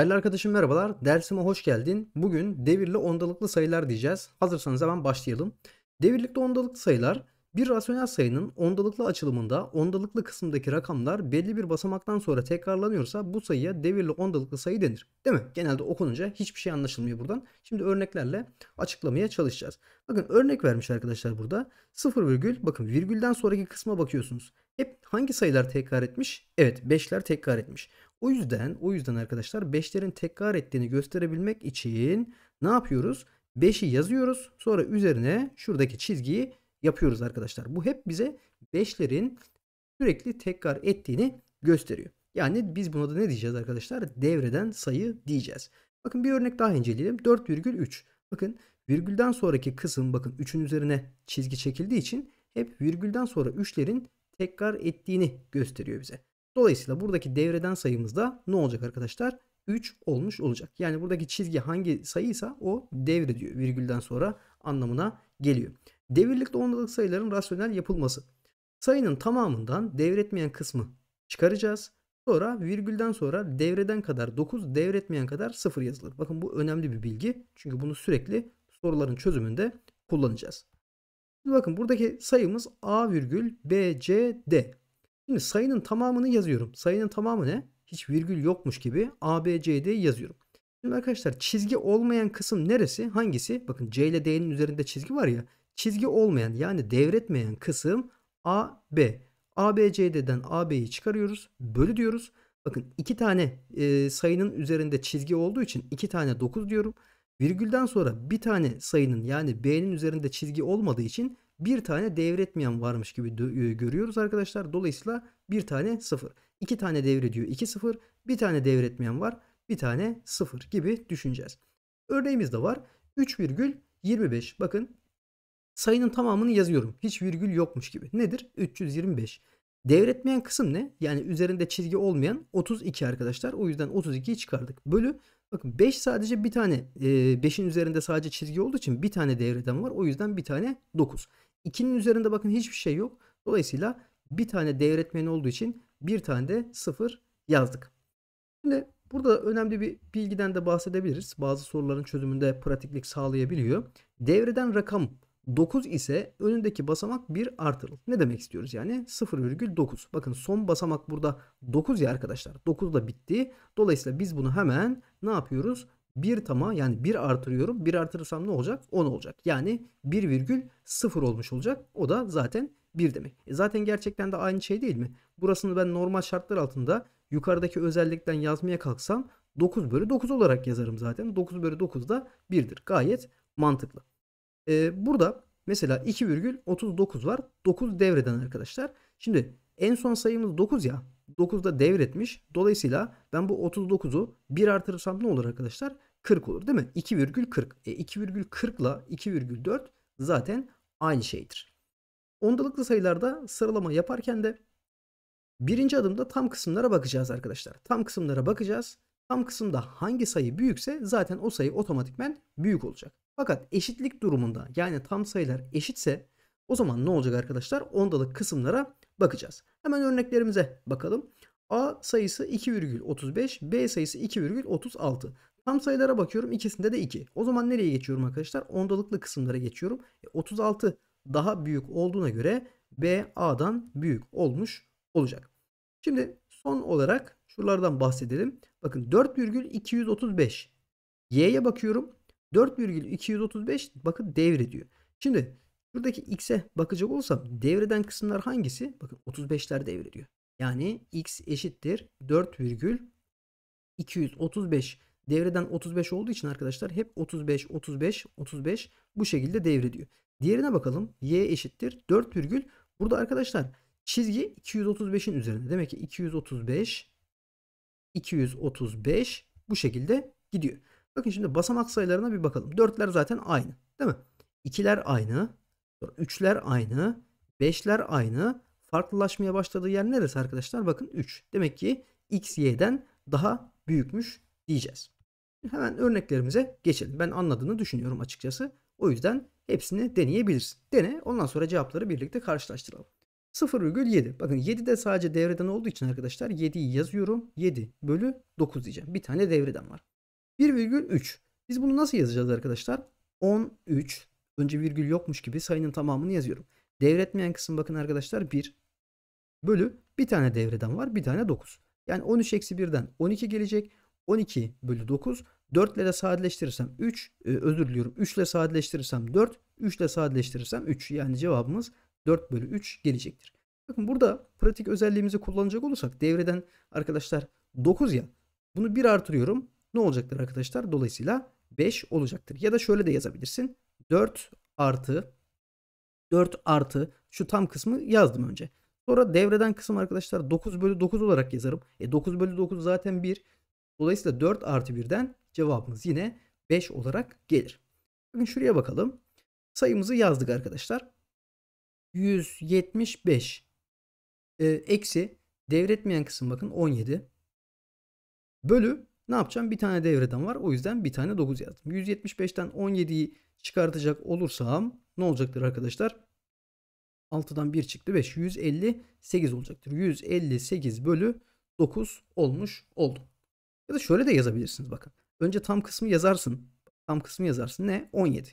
Değerli arkadaşım merhabalar. Dersime hoş geldin. Bugün devirli ondalıklı sayılar diyeceğiz. Hazırsanız hemen başlayalım. Devirlikli ondalıklı sayılar bir rasyonel sayının ondalıklı açılımında ondalıklı kısımdaki rakamlar belli bir basamaktan sonra tekrarlanıyorsa bu sayıya devirli ondalıklı sayı denir. Değil mi? Genelde okununca hiçbir şey anlaşılmıyor buradan. Şimdi örneklerle açıklamaya çalışacağız. Bakın örnek vermiş arkadaşlar burada. 0 virgül bakın virgülden sonraki kısma bakıyorsunuz. Hep hangi sayılar tekrar etmiş? Evet 5'ler tekrar etmiş. O yüzden o yüzden arkadaşlar 5'lerin tekrar ettiğini gösterebilmek için ne yapıyoruz? 5'i yazıyoruz. Sonra üzerine şuradaki çizgiyi yapıyoruz arkadaşlar. Bu hep bize 5'lerin sürekli tekrar ettiğini gösteriyor. Yani biz buna da ne diyeceğiz arkadaşlar? Devreden sayı diyeceğiz. Bakın bir örnek daha inceleyelim. 4,3. Bakın virgülden sonraki kısım bakın 3'ün üzerine çizgi çekildiği için hep virgülden sonra 3'lerin tekrar ettiğini gösteriyor bize. Dolayısıyla buradaki devreden sayımız da ne olacak arkadaşlar? 3 olmuş olacak. Yani buradaki çizgi hangi sayıysa o devre diyor virgülden sonra anlamına geliyor. Devirlikte ondalık sayıların rasyonel yapılması. Sayının tamamından devretmeyen kısmı çıkaracağız. Sonra virgülden sonra devreden kadar 9, devretmeyen kadar 0 yazılır. Bakın bu önemli bir bilgi. Çünkü bunu sürekli soruların çözümünde kullanacağız. bakın buradaki sayımız A virgül B, C, D. Şimdi sayının tamamını yazıyorum. Sayının tamamı ne? Hiç virgül yokmuş gibi A, B, C, D yazıyorum. Şimdi arkadaşlar çizgi olmayan kısım neresi? Hangisi? Bakın C ile D'nin üzerinde çizgi var ya. Çizgi olmayan yani devretmeyen kısım A, B. A, B, C'den A, B'yi çıkarıyoruz. Bölü diyoruz. Bakın iki tane e, sayının üzerinde çizgi olduğu için iki tane 9 diyorum. Virgülden sonra bir tane sayının yani B'nin üzerinde çizgi olmadığı için bir tane devretmeyen varmış gibi e, görüyoruz arkadaşlar. Dolayısıyla bir tane sıfır. iki tane devrediyor iki sıfır. Bir tane devretmeyen var. Bir tane sıfır gibi düşüneceğiz. Örneğimiz de var. 3,25. Bakın sayının tamamını yazıyorum. Hiç virgül yokmuş gibi. Nedir? 325. Devretmeyen kısım ne? Yani üzerinde çizgi olmayan 32 arkadaşlar. O yüzden 32'yi çıkardık. Bölü bakın 5 sadece bir tane 5'in e, üzerinde sadece çizgi olduğu için bir tane devreden var. O yüzden bir tane 9. 2'nin üzerinde bakın hiçbir şey yok. Dolayısıyla bir tane devretmen olduğu için bir tane de 0 yazdık. Şimdi burada önemli bir bilgiden de bahsedebiliriz. Bazı soruların çözümünde pratiklik sağlayabiliyor. Devreden rakam 9 ise önündeki basamak 1 artırıl. Ne demek istiyoruz yani? 0,9. Bakın son basamak burada 9 ya arkadaşlar. 9 da bitti. Dolayısıyla biz bunu hemen ne yapıyoruz? 1 tama yani 1 artırıyorum. 1 artırırsam ne olacak? 10 olacak. Yani 1,0 olmuş olacak. O da zaten 1 demek. E zaten gerçekten de aynı şey değil mi? Burasını ben normal şartlar altında yukarıdaki özellikten yazmaya kalksam 9 bölü 9 olarak yazarım zaten. 9 bölü 9 da 1'dir. Gayet mantıklı. E, burada mesela 2,39 var. 9 devreden arkadaşlar. Şimdi en son sayımız 9 ya. 9'da devretmiş. Dolayısıyla ben bu 39'u 1 artırırsam ne olur arkadaşlar? 40 olur değil mi? 2,40. E 2,40 ile 2,4 zaten aynı şeydir. Ondalıklı sayılarda sıralama yaparken de birinci adımda tam kısımlara bakacağız arkadaşlar. Tam kısımlara bakacağız. Tam kısımda hangi sayı büyükse zaten o sayı otomatikmen büyük olacak. Fakat eşitlik durumunda yani tam sayılar eşitse o zaman ne olacak arkadaşlar? Ondalık kısımlara bakacağız. Hemen örneklerimize bakalım. A sayısı 2,35, B sayısı 2,36. Tam sayılara bakıyorum ikisinde de 2. O zaman nereye geçiyorum arkadaşlar? Ondalıklı kısımlara geçiyorum. E, 36 daha büyük olduğuna göre B A'dan büyük olmuş olacak. Şimdi son olarak şuralardan bahsedelim. Bakın 4,235. Y'ye bakıyorum. 4,235 bakın devrediyor. Şimdi Şuradaki x'e bakacak olursam devreden kısımlar hangisi? Bakın 35'ler devrediyor. Yani x eşittir 4,235 devreden 35 olduğu için arkadaşlar hep 35, 35, 35 bu şekilde devrediyor. Diğerine bakalım. y eşittir 4, virgül. burada arkadaşlar çizgi 235'in üzerinde. Demek ki 235, 235 bu şekilde gidiyor. Bakın şimdi basamak sayılarına bir bakalım. 4'ler zaten aynı değil mi? 2'ler aynı. Üçler aynı. Beşler aynı. Farklılaşmaya başladığı yer neresi arkadaşlar? Bakın 3. Demek ki x, y'den daha büyükmüş diyeceğiz. Hemen örneklerimize geçelim. Ben anladığını düşünüyorum açıkçası. O yüzden hepsini deneyebilirsin. Dene ondan sonra cevapları birlikte karşılaştıralım. 0,7. Bakın 7 de sadece devreden olduğu için arkadaşlar 7'yi yazıyorum. 7 bölü 9 diyeceğim. Bir tane devreden var. 1,3. Biz bunu nasıl yazacağız arkadaşlar? 13 önce virgül yokmuş gibi sayının tamamını yazıyorum. Devretmeyen kısım bakın arkadaşlar 1 bölü bir tane devreden var bir tane 9. Yani 13 eksi 1'den 12 gelecek. 12 bölü 9. 4 ile sadeleştirirsem 3 e, özür diliyorum. 3 ile sadeleştirirsem 4. 3 ile sadeleştirirsem 3. Yani cevabımız 4 bölü 3 gelecektir. Bakın burada pratik özelliğimizi kullanacak olursak devreden arkadaşlar 9 ya. Bunu 1 artırıyorum. Ne olacaktır arkadaşlar? Dolayısıyla 5 olacaktır. Ya da şöyle de yazabilirsin. 4 artı 4 artı şu tam kısmı yazdım önce. Sonra devreden kısım arkadaşlar 9 bölü 9 olarak yazarım. E 9 bölü 9 zaten 1. Dolayısıyla 4 artı 1'den cevabımız yine 5 olarak gelir. Bakın şuraya bakalım. Sayımızı yazdık arkadaşlar. 175 e, eksi devretmeyen kısım bakın 17 bölü ne yapacağım? Bir tane devreden var. O yüzden bir tane 9 yazdım. 175'ten 17'yi çıkartacak olursam ne olacaktır arkadaşlar? 6'dan 1 çıktı 5. 158 olacaktır. 158 bölü 9 olmuş oldu. Ya da şöyle de yazabilirsiniz bakın. Önce tam kısmı yazarsın. Tam kısmı yazarsın. Ne? 17.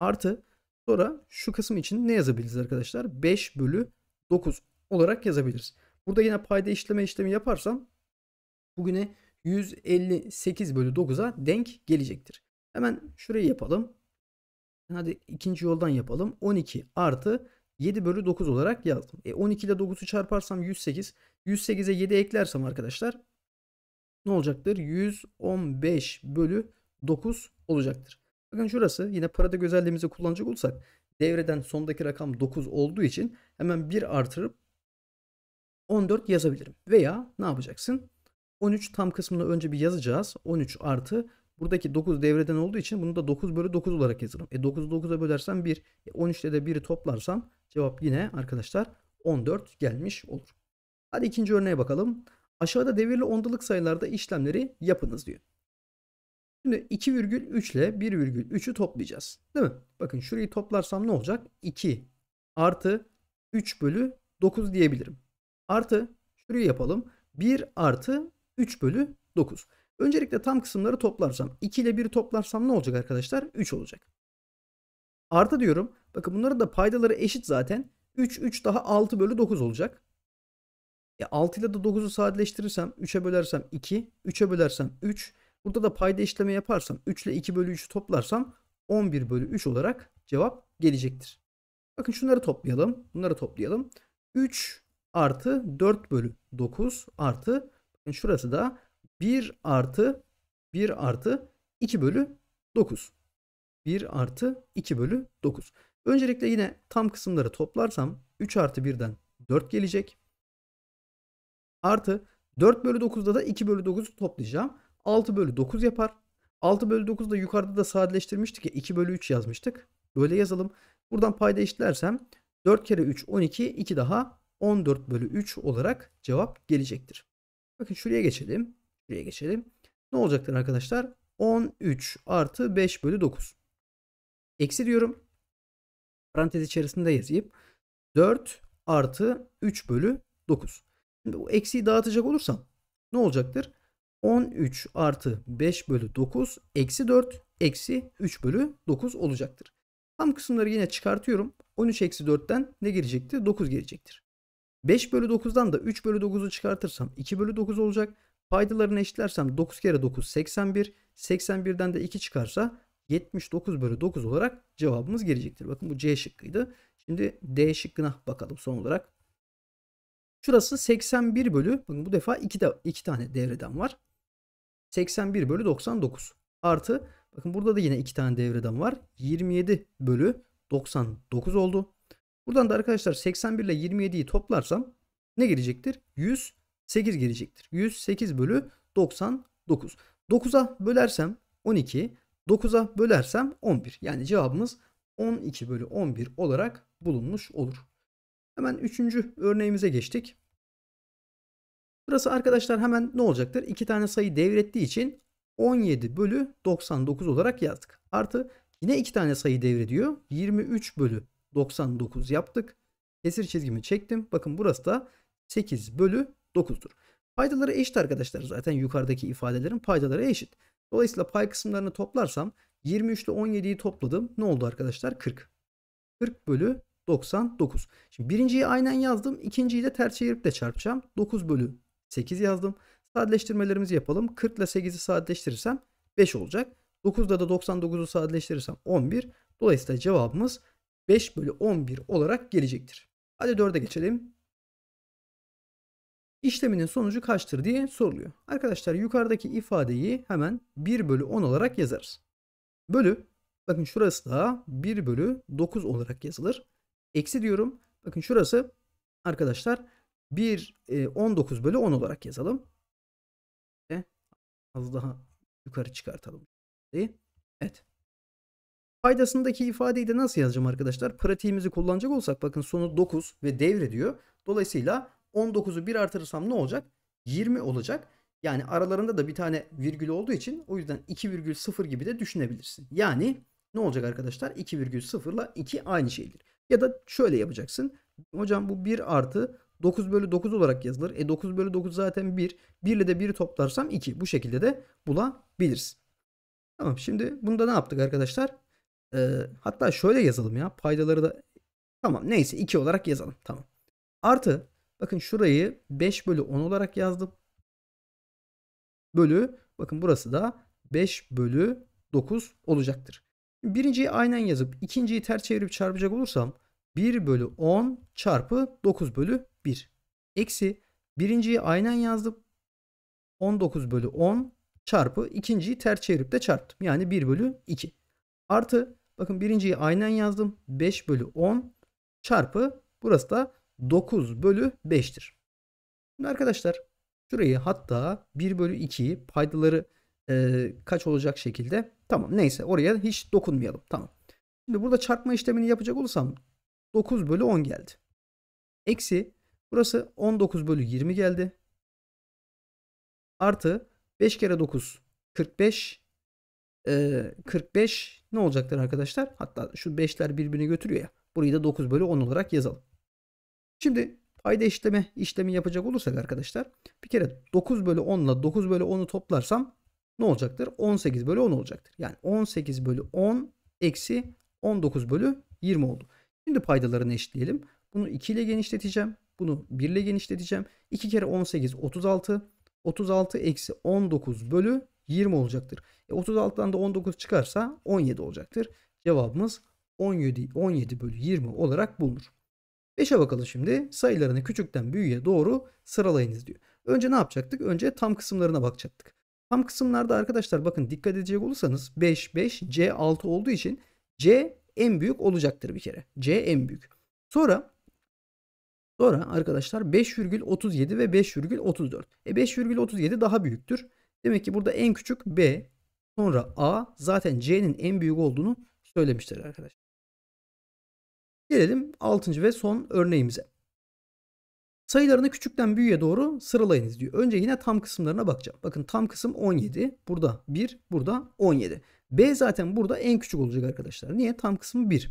Artı sonra şu kısım için ne yazabiliriz arkadaşlar? 5 bölü 9 olarak yazabiliriz. Burada yine payda işleme işlemi yaparsam bugüne 158 bölü 9'a denk gelecektir. Hemen şurayı yapalım. Hadi ikinci yoldan yapalım. 12 artı 7 bölü 9 olarak yazdım. E 12 ile 9'u çarparsam 108. 108'e 7 eklersem arkadaşlar ne olacaktır? 115 bölü 9 olacaktır. Bakın şurası yine parada özelliğimizi kullanacak olsak devreden sondaki rakam 9 olduğu için hemen 1 artırıp 14 yazabilirim. Veya ne yapacaksın? 13 tam kısmını önce bir yazacağız. 13 artı buradaki 9 devreden olduğu için bunu da 9 bölü 9 olarak yazırım. E 9'u 9'a bölersem 1. E 13'te de 1'i toplarsam cevap yine arkadaşlar 14 gelmiş olur. Hadi ikinci örneğe bakalım. Aşağıda devirli ondalık sayılarda işlemleri yapınız diyor. Şimdi 2,3 ile 1,3'ü toplayacağız. Değil mi? Bakın şurayı toplarsam ne olacak? 2 artı 3 bölü 9 diyebilirim. Artı şurayı yapalım. 1 artı 3 bölü 9. Öncelikle tam kısımları toplarsam 2 ile 1'i toplarsam ne olacak arkadaşlar? 3 olacak. Artı diyorum. Bakın bunların da paydaları eşit zaten. 3 3 daha 6 bölü 9 olacak. E 6 ile de 9'u sadeleştirirsem 3'e bölersem 2, 3'e bölersem 3. Burada da payda işlemi yaparsam 3 ile 2 bölü 3'ü toplarsam 11 bölü 3 olarak cevap gelecektir. Bakın şunları toplayalım. Bunları toplayalım. 3 artı 4 bölü 9 artı şurası da 1 artı 1 artı 2 bölü 9. 1 artı 2 bölü 9. Öncelikle yine tam kısımları toplarsam 3 artı 1'den 4 gelecek. Artı 4 bölü 9'da da 2 bölü 9'u toplayacağım. 6 bölü 9 yapar. 6 bölü 9 da yukarıda da sadeleştirmiştik ya 2 bölü 3 yazmıştık. Böyle yazalım. Buradan payda eşitlersem 4 kere 3 12 2 daha 14 bölü 3 olarak cevap gelecektir. Bakın şuraya geçelim. Şuraya geçelim. Ne olacaktır arkadaşlar? 13 artı 5 bölü 9. Eksi diyorum. Parantez içerisinde yazayım. 4 artı 3 bölü 9. Şimdi bu eksiyi dağıtacak olursam ne olacaktır? 13 artı 5 bölü 9 eksi 4 eksi 3 bölü 9 olacaktır. Tam kısımları yine çıkartıyorum. 13 eksi 4'ten ne girecekti? 9 gelecektir. 5 bölü 9'dan da 3 bölü 9'u çıkartırsam 2 bölü 9 olacak. Paydalarını eşitlersem 9 kere 9 81. 81'den de 2 çıkarsa 79 bölü 9 olarak cevabımız gelecektir. Bakın bu C şıkkıydı. Şimdi D şıkkına bakalım son olarak. Şurası 81 bölü. Bakın bu defa 2, de, 2 tane devreden var. 81 bölü 99 artı bakın burada da yine 2 tane devreden var. 27 bölü 99 oldu. Buradan da arkadaşlar 81 ile 27'yi toplarsam ne gelecektir? 108 gelecektir. 108 bölü 99. 9'a bölersem 12, 9'a bölersem 11. Yani cevabımız 12 bölü 11 olarak bulunmuş olur. Hemen üçüncü örneğimize geçtik. Burası arkadaşlar hemen ne olacaktır? İki tane sayı devrettiği için 17 bölü 99 olarak yazdık. Artı yine iki tane sayı devrediyor. 23 bölü 99 yaptık. Kesir çizgimi çektim. Bakın burası da 8 bölü 9'dur. Paydaları eşit arkadaşlar. Zaten yukarıdaki ifadelerin paydaları eşit. Dolayısıyla pay kısımlarını toplarsam 23 ile 17'yi topladım. Ne oldu arkadaşlar? 40. 40 bölü 99. Şimdi birinciyi aynen yazdım. İkinciyi de ters çevirip de çarpacağım. 9 bölü 8 yazdım. Sadeleştirmelerimizi yapalım. 40 ile 8'i sadeleştirirsem 5 olacak. 9'da da 99'u sadeleştirirsem 11. Dolayısıyla cevabımız 5 bölü 11 olarak gelecektir. Hadi 4'e geçelim. İşleminin sonucu kaçtır diye soruluyor. Arkadaşlar yukarıdaki ifadeyi hemen 1 bölü 10 olarak yazarız. Bölü bakın şurası da 1 bölü 9 olarak yazılır. Eksi diyorum. Bakın şurası arkadaşlar 1 e, 19 bölü 10 olarak yazalım. Ve az daha yukarı çıkartalım. Evet. Faydasındaki ifadeyi de nasıl yazacağım arkadaşlar? Pratiğimizi kullanacak olsak bakın sonu 9 ve devre diyor. Dolayısıyla 19'u 1 artırırsam ne olacak? 20 olacak. Yani aralarında da bir tane virgül olduğu için o yüzden 2,0 gibi de düşünebilirsin. Yani ne olacak arkadaşlar? 2,0 ile 2 aynı şeydir. Ya da şöyle yapacaksın. Hocam bu 1 artı 9 bölü 9 olarak yazılır. E 9 bölü 9 zaten 1. 1 ile de 1'i toplarsam 2. Bu şekilde de bulabilirsin. Tamam şimdi bunu da ne yaptık arkadaşlar? E, hatta şöyle yazalım ya. Paydaları da tamam neyse 2 olarak yazalım. Tamam. Artı bakın şurayı 5 bölü 10 olarak yazdım. Bölü bakın burası da 5 bölü 9 olacaktır. Birinciyi aynen yazıp ikinciyi ters çevirip çarpacak olursam 1 bölü 10 çarpı 9 bölü 1. Eksi birinciyi aynen yazdım. 19 bölü 10 çarpı ikinciyi ters çevirip de çarptım. Yani 1 bölü 2. Artı Bakın birinciyi aynen yazdım. 5 bölü 10 çarpı burası da 9 bölü 5'tir. Şimdi arkadaşlar şurayı hatta 1 bölü 2'yi paydaları e, kaç olacak şekilde tamam neyse oraya hiç dokunmayalım tamam. Şimdi burada çarpma işlemini yapacak olursam 9 bölü 10 geldi. Eksi burası 19 bölü 20 geldi. Artı 5 kere 9 45 e, 45 ne olacaktır arkadaşlar? Hatta şu 5'ler birbirine götürüyor ya. Burayı da 9 bölü 10 olarak yazalım. Şimdi payda işleme işlemi yapacak olursak arkadaşlar bir kere 9 bölü 10 ile 9 bölü 10'u toplarsam ne olacaktır? 18 bölü 10 olacaktır. Yani 18 bölü 10 eksi 19 bölü 20 oldu. Şimdi paydalarını eşleyelim. Bunu 2 ile genişleteceğim. Bunu 1 ile genişleteceğim. 2 kere 18 36. 36 eksi 19 bölü 20 olacaktır. E 36'dan da 19 çıkarsa 17 olacaktır. Cevabımız 17, 17 bölü 20 olarak bulunur. 5'e bakalım şimdi. Sayılarını küçükten büyüğe doğru sıralayınız diyor. Önce ne yapacaktık? Önce tam kısımlarına bakacaktık. Tam kısımlarda arkadaşlar bakın dikkat edecek olursanız 5, 5, C 6 olduğu için C en büyük olacaktır bir kere. C en büyük. Sonra sonra arkadaşlar 5,37 ve 5,34. E 5,37 daha büyüktür. Demek ki burada en küçük B sonra A zaten C'nin en büyük olduğunu söylemişler arkadaşlar. Gelelim 6. ve son örneğimize. Sayılarını küçükten büyüğe doğru sıralayınız diyor. Önce yine tam kısımlarına bakacağım. Bakın tam kısım 17. Burada 1, burada 17. B zaten burada en küçük olacak arkadaşlar. Niye? Tam kısmı 1.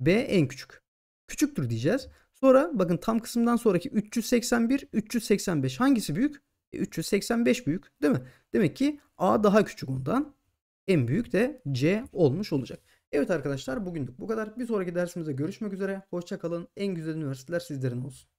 B en küçük. Küçüktür diyeceğiz. Sonra bakın tam kısımdan sonraki 381, 385 hangisi büyük? 385 büyük değil mi? Demek ki A daha küçük ondan. En büyük de C olmuş olacak. Evet arkadaşlar bugünlük bu kadar. Bir sonraki dersimizde görüşmek üzere. Hoşçakalın. En güzel üniversiteler sizlerin olsun.